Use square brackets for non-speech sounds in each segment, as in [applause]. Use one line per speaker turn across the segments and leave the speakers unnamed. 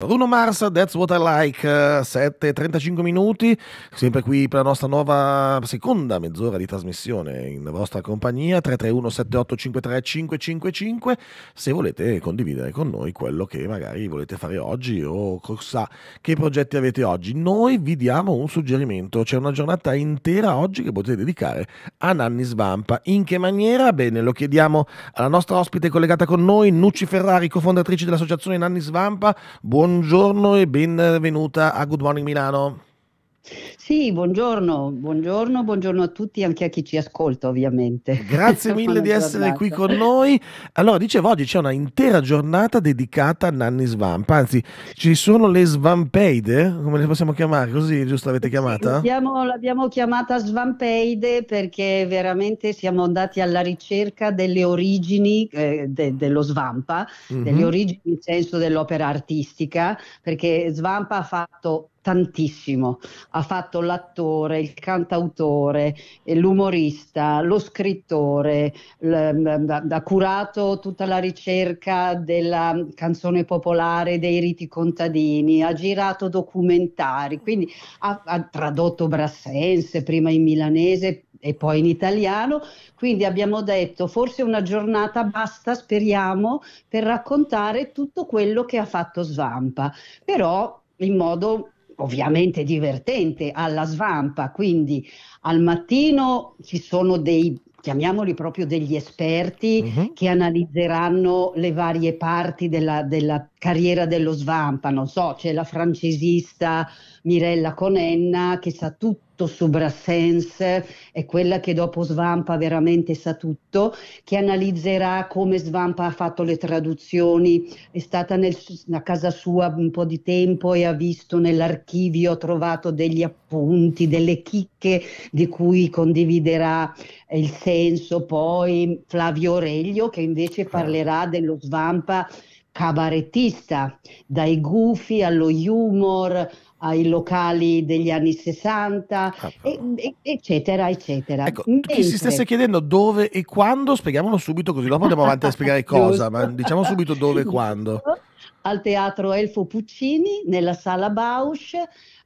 Bruno Mars, That's What I Like, 7.35 minuti, sempre qui per la nostra nuova seconda mezz'ora di trasmissione in vostra compagnia, 331-7853-555, se volete condividere con noi quello che magari volete fare oggi o sa che progetti avete oggi. Noi vi diamo un suggerimento, c'è una giornata intera oggi che potete dedicare a Nanni Svampa. In che maniera? Bene, lo chiediamo alla nostra ospite collegata con noi, Nucci Ferrari, cofondatrice dell'associazione Nanni Svampa. Buon buongiorno e benvenuta a Good Morning Milano.
Sì, buongiorno, buongiorno, buongiorno, a tutti, anche a chi ci ascolta ovviamente. [laughs] Grazie mille di essere qui con
noi. Allora, dicevo, oggi c'è una intera giornata dedicata a Nanni Svamp, anzi ci sono le Svampeide, come le possiamo chiamare, così giusto l'avete chiamata?
L'abbiamo, l'abbiamo chiamata Svampeide perché veramente siamo andati alla ricerca delle origini eh, de, dello Svampa, mm-hmm. delle mhm. origini in senso dell'opera artistica, perché Svampa ha fatto tantissimo. Ha fatto l'attore, il cantautore, l'umorista, lo scrittore, ha curato tutta la ricerca della canzone popolare, dei riti contadini, ha girato documentari, quindi ha, ha tradotto Brassense, prima in milanese e poi in italiano, quindi abbiamo detto forse una giornata basta, speriamo, per raccontare tutto quello che ha fatto Svampa, però in modo ovviamente divertente alla svampa, quindi al mattino ci sono dei chiamiamoli proprio degli esperti uh-huh. che analizzeranno le varie parti della, della carriera dello svampa, non so, c'è la francesista Mirella Conenna che sa tutto su Brassens, è quella che dopo svampa veramente sa tutto, che analizzerà come svampa ha fatto le traduzioni, è stata nel, a casa sua un po' di tempo e ha visto nell'archivio, ha trovato degli appunti, delle chicche di cui condividerà eh, il senso, poi Flavio Oreglio che invece parlerà dello svampa cabarettista, dai gufi allo humor, ai locali degli anni 60, ah, eccetera, eccetera. Ecco, Mentre... chi si stesse
chiedendo dove e quando, spieghiamolo subito così dopo andiamo avanti a spiegare [laughs] cosa, ma diciamo subito dove e quando.
Al teatro Elfo Puccini, nella sala Bausch,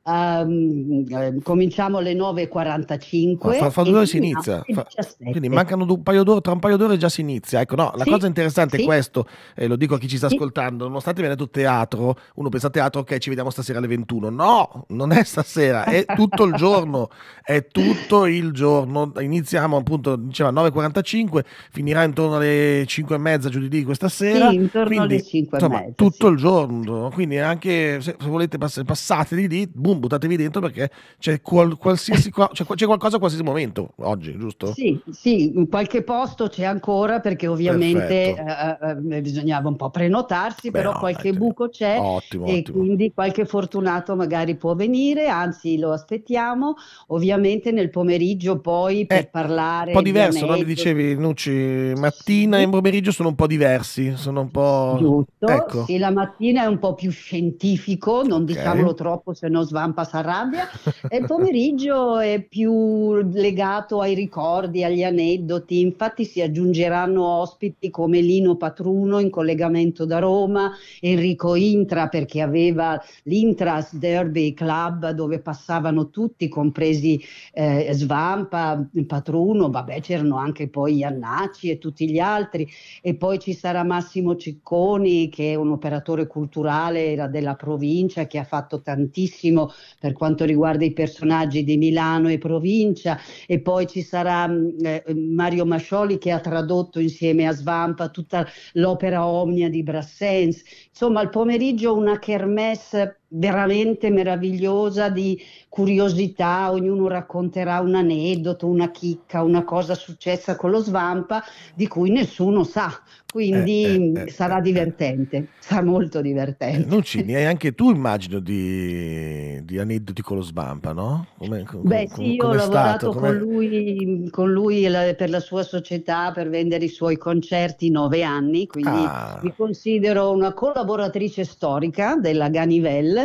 um, cominciamo alle 9.45. Ma fra, fra due ore si inizia, fra, quindi mancano
un paio d'ore, tra un paio d'ore già si inizia. Ecco, no, la sì, cosa interessante sì. è questo, e lo dico a chi ci sta sì. ascoltando, nonostante viene detto teatro, uno pensa a teatro, ok, ci vediamo stasera alle 21. No, non è stasera, è tutto il giorno, è tutto il giorno. Iniziamo appunto, diceva 9.45, finirà intorno alle 5 e mezza giù di lì questa sera. Sì, intorno quindi, alle 5.30. Insomma, mezza, tutto il giorno, quindi anche se, se volete pass- passate di lì, boom, boom, buttatevi dentro perché c'è, qual, qualsiasi, [laughs] c'è, c'è qualcosa a qualsiasi momento oggi, giusto? Sì,
sì, in qualche posto c'è ancora perché ovviamente eh, eh, eh bisognava un po' prenotarsi, Beh, però no, qualche ottimo. buco c'è ottimo, e ottimo. quindi qualche fortunato magari può venire, anzi lo aspettiamo, ovviamente nel pomeriggio poi eh, per parlare. Un po' diverso, no? mi dicevi
Nucci, mattina sì. e pomeriggio sono un po' diversi, sono un po'... Giusto, ecco. sì,
la mattina è un po' più scientifico, non okay. diciamolo troppo se no sbaglio Zampa s'arrabbia e il pomeriggio è più legato ai ricordi, agli aneddoti, infatti si aggiungeranno ospiti come Lino Patruno in collegamento da Roma, Enrico Intra perché aveva l'Intras Derby Club dove passavano tutti, compresi eh, Svampa, Patruno, vabbè c'erano anche poi Iannacci e tutti gli altri e poi ci sarà Massimo Cicconi che è un operatore culturale, era della provincia, che ha fatto tantissimo per quanto riguarda i personaggi di Milano e provincia e poi ci sarà mm, eh, Mario Mascioli che ha tradotto insieme a Svampa tutta l'opera Omnia di Brassens. Insomma, al pomeriggio una kermesse veramente meravigliosa di curiosità, ognuno racconterà un aneddoto, una chicca, una cosa successa con lo svampa di cui nessuno sa, quindi eh, eh, eh sarà eh, eh. divertente, sarà molto divertente.
Lucini, hai anche tu immagino di, di aneddoti con lo svampa, no? Come, com, Beh com, io ho lavorato stato, con,
lui, con lui, per la sua società per vendere i suoi concerti nove anni, quindi ah. mi considero una collaboratrice storica della Ganivelle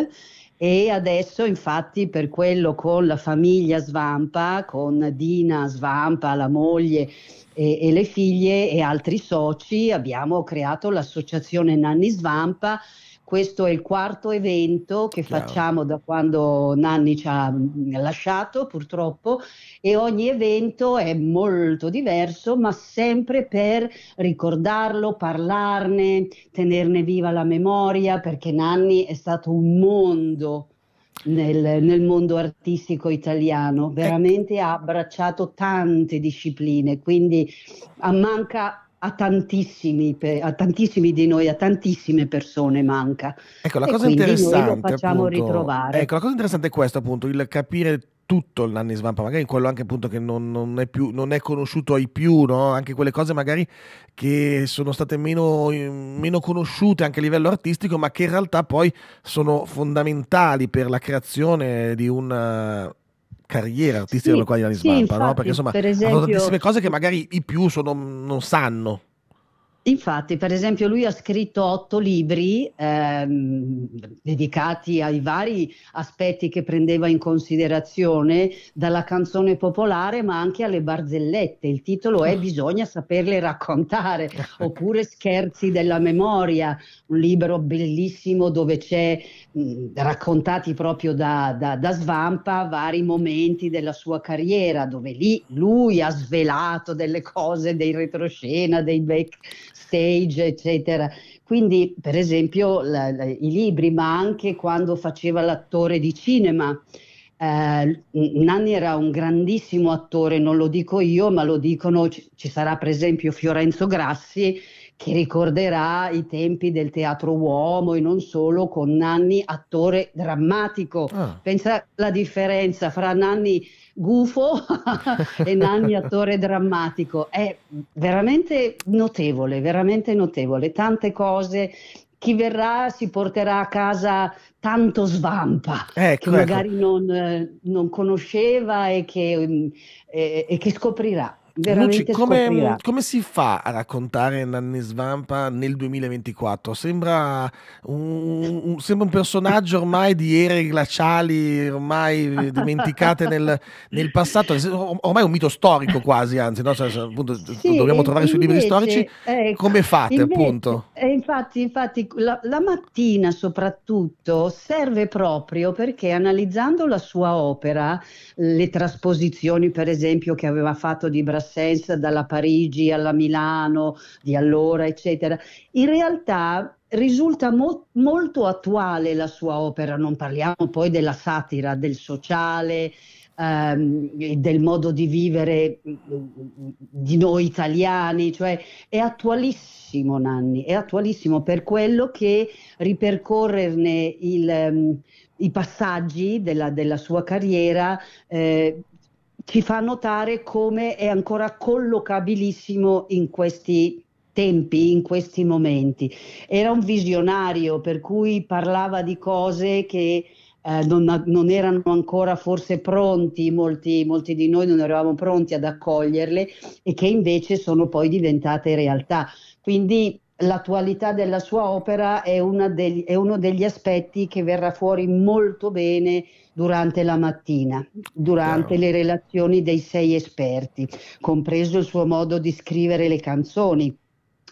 e adesso infatti per quello con la famiglia Svampa, con Dina Svampa, la moglie e, e le figlie e altri soci abbiamo creato l'associazione Nanni Svampa questo è il quarto evento che Chiaro. facciamo da quando Nanni ci ha mm, lasciato, purtroppo, e ogni evento è molto diverso, ma sempre per ricordarlo, parlarne, tenerne viva la memoria, perché Nanni è stato un mondo. Nel, nel, mondo artistico italiano, eh. veramente ha abbracciato tante discipline, quindi ah, manca a tantissimi, a tantissimi, di noi, a tantissime persone manca. Ecco, la e cosa interessante. facciamo appunto, ritrovare. Ecco,
la cosa interessante è questo, appunto, il capire tutto il nanny svampa, magari quello anche appunto che non, non, è, più, non è conosciuto ai più, no? anche quelle cose magari che sono state meno, meno, conosciute anche a livello artistico, ma che in realtà poi sono fondamentali per la creazione di un carriera artistica sì, come quella di Anis sì, Barba, infatti, no? perché insomma per esempio, sono tantissime cose che magari i più sono, non sanno.
Infatti, per esempio, lui ha scritto otto libri ehm, dedicati ai vari aspetti che prendeva in considerazione, dalla canzone popolare ma anche alle barzellette. Il titolo è Bisogna saperle raccontare, [laughs] oppure Scherzi della memoria, un libro bellissimo dove c'è mh, raccontati proprio da, da, da Svampa vari momenti della sua carriera, dove lì lui ha svelato delle cose, dei retroscena, dei back stage, eccetera. Quindi, per esempio, la, la, i libri, ma anche quando faceva l'attore di cinema. Eh, Nanni era un grandissimo attore, non lo dico io, ma lo dicono, ci, ci sarà per esempio Fiorenzo Grassi, che ricorderà i tempi del teatro uomo e non solo con Nanni attore drammatico. Ah. Pensa alla differenza fra Nanni gufo [laughs] e Nanni attore drammatico. È veramente notevole, veramente notevole. Tante cose chi verrà si porterà a casa tanto svampa eh, ecco, che ecco. magari ecco. non, eh, non, conosceva e che, mm, e, e che scoprirà. Luci, come,
come, si fa a raccontare Nanni Svampa nel 2024? Sembra un, un, sembra un personaggio ormai di ere glaciali, ormai dimenticate nel, nel, passato, ormai un mito storico quasi, anzi, no? cioè, cioè appunto, sì, dobbiamo trovare invece, sui libri storici.
Ecco, come fate invece, appunto? Eh, infatti, infatti la, la mattina soprattutto serve proprio perché analizzando la sua opera, le trasposizioni per esempio che aveva fatto di Brasile, Saint, dalla Parigi alla Milano di allora, eccetera. In realtà risulta mo- molto attuale la sua opera, non parliamo poi della satira, del sociale, ehm, del modo di vivere di noi italiani, cioè è attualissimo Nanni, è attualissimo per quello che ripercorrerne il, um, i passaggi della, della sua carriera eh, ci fa notare come è ancora collocabilissimo in questi tempi, in questi momenti. Era un visionario per cui parlava di cose che eh, non, non, erano ancora forse pronti, molti, molti, di noi non eravamo pronti ad accoglierle e che invece sono poi diventate realtà. Quindi l'attualità della sua opera è, degli, è, uno degli aspetti che verrà fuori molto bene durante la mattina, durante Chiaro. le relazioni dei sei esperti, compreso il suo modo di scrivere le canzoni.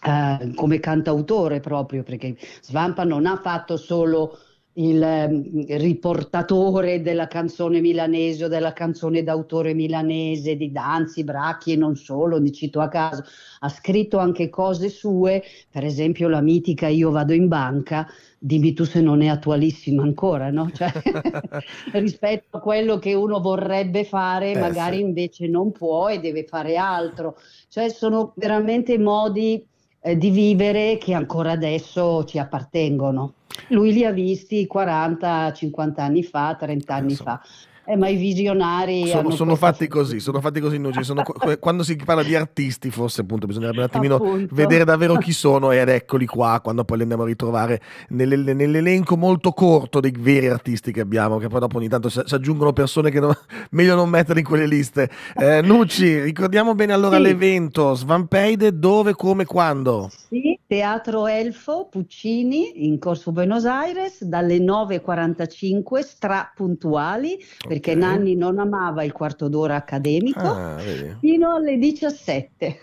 Eh, come cantautore proprio perché Svampa non ha fatto solo il ehm, riportatore della canzone milanese o della canzone d'autore milanese di Danzi, Bracchi e non solo, ne cito a caso, ha scritto anche cose sue, per esempio la mitica Io vado in banca, dimmi tu se non è attualissima ancora, no? cioè, [laughs] [laughs] rispetto a quello che uno vorrebbe fare, Beh, magari sì. invece non può e deve fare altro. Cioè sono veramente modi eh, di vivere che ancora adesso ci appartengono. Lui li ha visti 40, 50 anni fa, 30 eh, anni so. fa. Eh, ma i visionari sono, sono fatti
così, sono fatti così Nucci. Sono, quando si parla di artisti, forse appunto bisognerebbe un attimino appunto. vedere davvero chi sono ed eccoli qua quando poi li andiamo a ritrovare nell'el- nell'elenco molto corto dei veri artisti che abbiamo, che poi dopo ogni tanto si, si aggiungono persone che non, [laughs] meglio non mettere in quelle liste. Eh, Nucci, ricordiamo bene allora sì. l'evento Svampeide, dove, come, quando?
Sì Teatro Elfo Puccini in Corso Buenos Aires dalle 9.45 stra puntuali okay. perché Nanni non amava il quarto d'ora accademico ah, fino alle 17.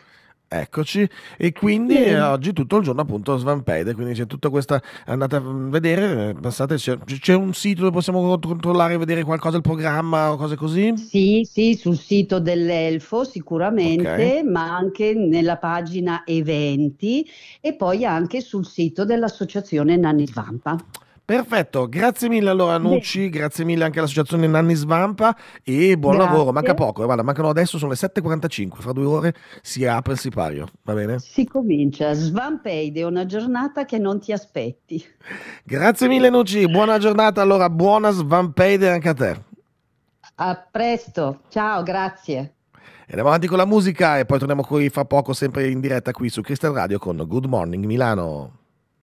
Eccoci, e quindi sì.
Eh, oggi tutto il giorno appunto Svampede, quindi c'è tutta questa, andate a vedere, eh, passate, c'è, c'è un sito dove possiamo controllare vedere qualcosa il programma o cose così? Sì, sì, sul
sito dell'Elfo sicuramente, okay. ma anche nella pagina eventi e poi anche sul sito dell'associazione Nanni Svampa.
Perfetto, grazie mille allora Nucci, grazie mille anche all'associazione Nanni Svampa e buon grazie. lavoro, manca poco, eh, guarda, mancano adesso, sono le 7.45, fra due ore si apre il sipario, va bene? Si
comincia, Svampeide una giornata che non ti aspetti.
Grazie mille Nucci, buona giornata allora, buona Svampeide anche a te.
A presto, ciao, grazie.
E andiamo avanti con la musica e poi torniamo qui fra poco sempre in diretta qui su Crystal Radio con Good Morning Milano.